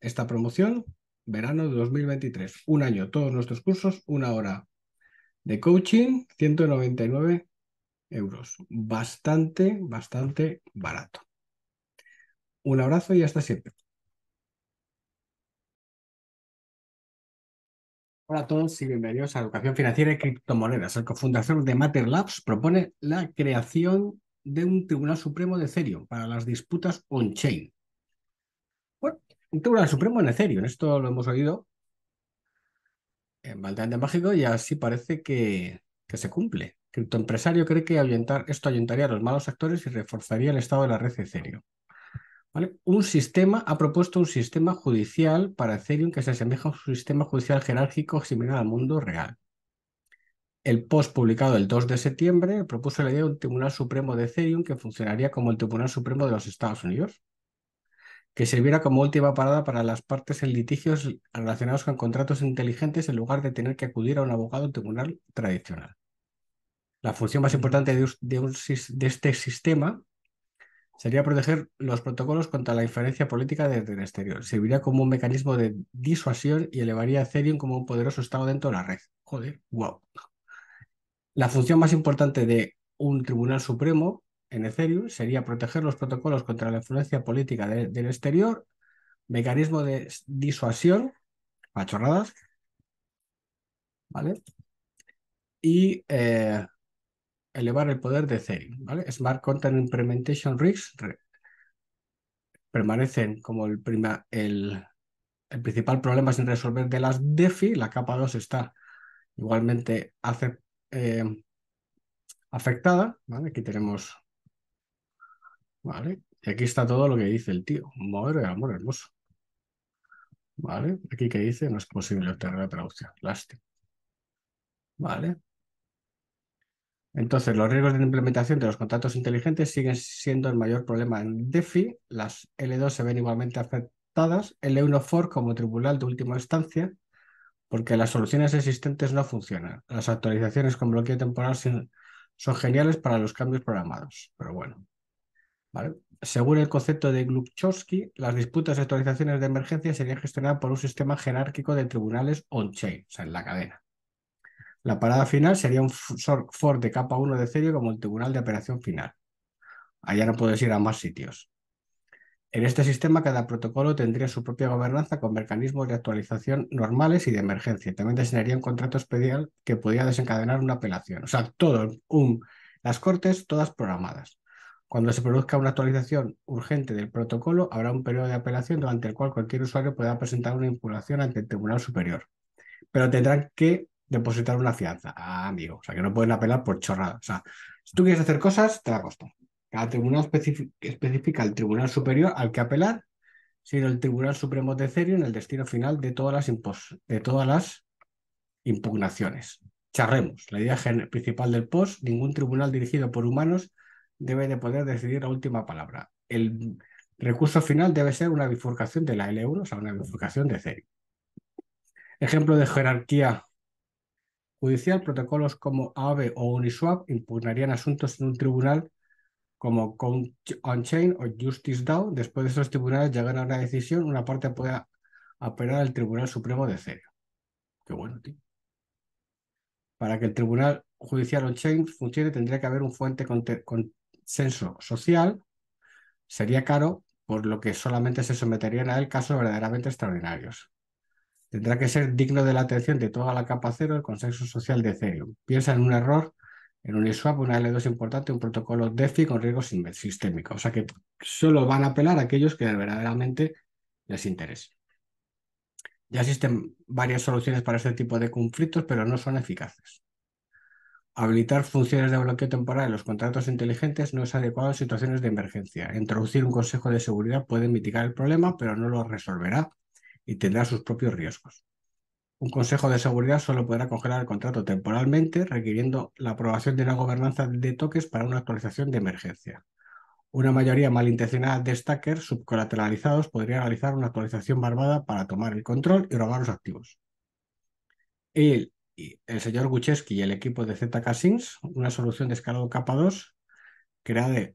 esta promoción, verano de 2023. Un año, todos nuestros cursos, una hora de coaching, 199 euros. Bastante, bastante barato. Un abrazo y hasta siempre. Hola a todos y bienvenidos a Educación Financiera y Criptomonedas. El cofundador de Matter Labs propone la creación de un Tribunal Supremo de serio para las disputas on-chain. Un tribunal supremo en Ethereum, esto lo hemos oído en eh, de Mágico y así parece que, se cumple. Criptoempresario cree que esto ayuntaría a los malos actores y reforzaría el estado de la red Ethereum. ¿Vale? Un sistema, ha propuesto un sistema judicial para Ethereum que se asemeja a un sistema judicial jerárquico similar al mundo real. El post publicado el 2 de septiembre propuso la idea de un Tribunal Supremo de Ethereum que funcionaría como el Tribunal Supremo de los Estados Unidos que sirviera como última parada para las partes en litigios relacionados con contratos inteligentes en lugar de tener que acudir a un abogado tribunal tradicional. La función más importante de, de, este sistema sería proteger los protocolos contra la inferencia política desde el exterior. Serviría como un mecanismo de disuasión y elevaría a Ethereum como un poderoso estado dentro de la red. Joder, wow. La función más importante de un tribunal supremo en Ethereum sería proteger los protocolos contra la influencia política del exterior, mecanismo de disuasión, machorradas, ¿vale? Y eh, elevar el poder de Ethereum, ¿vale? Smart Content Implementation Risks permanecen como el, prima, el, principal problema sin resolver de las DeFi, la capa 2 está igualmente hace, eh, afectada, ¿vale? Aquí tenemos ¿Vale? Y aquí está todo lo que dice el tío. muero de amor hermoso. ¿Vale? Aquí que dice, no es posible obtener la traducción. Lástima. ¿Vale? Entonces, los riesgos de implementación de los contratos inteligentes siguen siendo el mayor problema en DeFi. Las L2 se ven igualmente afectadas. L1 for como tribunal de última instancia, porque las soluciones existentes no funcionan. Las actualizaciones con bloqueo temporal son geniales para los cambios programados. Pero bueno, según el concepto de Glukchowski, las disputas y actualizaciones de emergencia serían gestionadas por un sistema jerárquico de tribunales on-chain, o sea, en la cadena. La parada final sería un for de capa 1 de serie como el tribunal de operación final. Allá no puedes ir a más sitios. En este sistema, cada protocolo tendría su propia gobernanza con mecanismos de actualización normales y de emergencia. También diseñaría un contrato especial que podía desencadenar una apelación. O sea, todas un, las cortes todas programadas. Cuando se produzca una actualización urgente del protocolo, habrá un periodo de apelación durante el cual cualquier usuario pueda presentar una impugnación ante el Tribunal Superior. Pero tendrán que depositar una fianza. Ah, amigo. O sea, que no pueden apelar por chorrada. O sea, si tú quieres hacer cosas, te da a Cada tribunal especifica el Tribunal Superior al que apelar, sino el Tribunal Supremo de de en el destino final de todas las, de todas las impugnaciones. Charremos. La idea principal del post, ningún tribunal dirigido por humanos debe de poder decidir la última palabra. El recurso final debe ser una bifurcación de la L1, o sea, una bifurcación de CERI. Ejemplo de jerarquía judicial, protocolos como Ave o Uniswap impugnarían asuntos en un tribunal como OnChain o justice DAO Después de esos tribunales llegar a una decisión, una parte puede apelar al Tribunal Supremo de Cero Qué bueno, tío. Para que el Tribunal Judicial OnChain funcione, tendría que haber un fuente con censo social sería caro, por lo que solamente se someterían a él casos verdaderamente extraordinarios. Tendrá que ser digno de la atención de toda la capa cero el consenso social de Ethereum. Piensa en un error en un ISWAP, una L2 importante, un protocolo DeFi con riesgo sistémico. O sea que solo van a apelar a aquellos que verdaderamente les interese. Ya existen varias soluciones para este tipo de conflictos, pero no son eficaces. Habilitar funciones de bloqueo temporal en los contratos inteligentes no es adecuado en situaciones de emergencia. Introducir un consejo de seguridad puede mitigar el problema, pero no lo resolverá y tendrá sus propios riesgos. Un consejo de seguridad solo podrá congelar el contrato temporalmente, requiriendo la aprobación de una gobernanza de toques para una actualización de emergencia. Una mayoría malintencionada de stackers subcolateralizados podría realizar una actualización barbada para tomar el control y robar los activos. El el señor Gucheski y el equipo de ZK Sins una solución de escalado capa 2 creada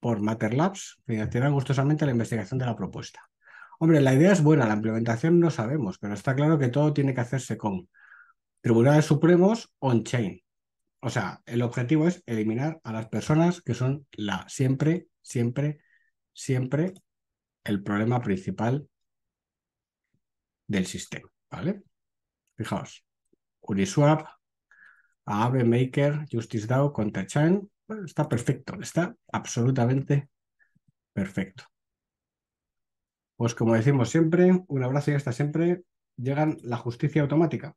por Labs financiarán gustosamente la investigación de la propuesta. Hombre, la idea es buena, la implementación no sabemos, pero está claro que todo tiene que hacerse con tribunales supremos on-chain. O sea, el objetivo es eliminar a las personas que son la siempre, siempre, siempre el problema principal del sistema, ¿vale? Fijaos, Uniswap, Aave Maker, Justice DAO, ContaChain, está perfecto, está absolutamente perfecto. Pues como decimos siempre, un abrazo y hasta siempre, llegan la justicia automática.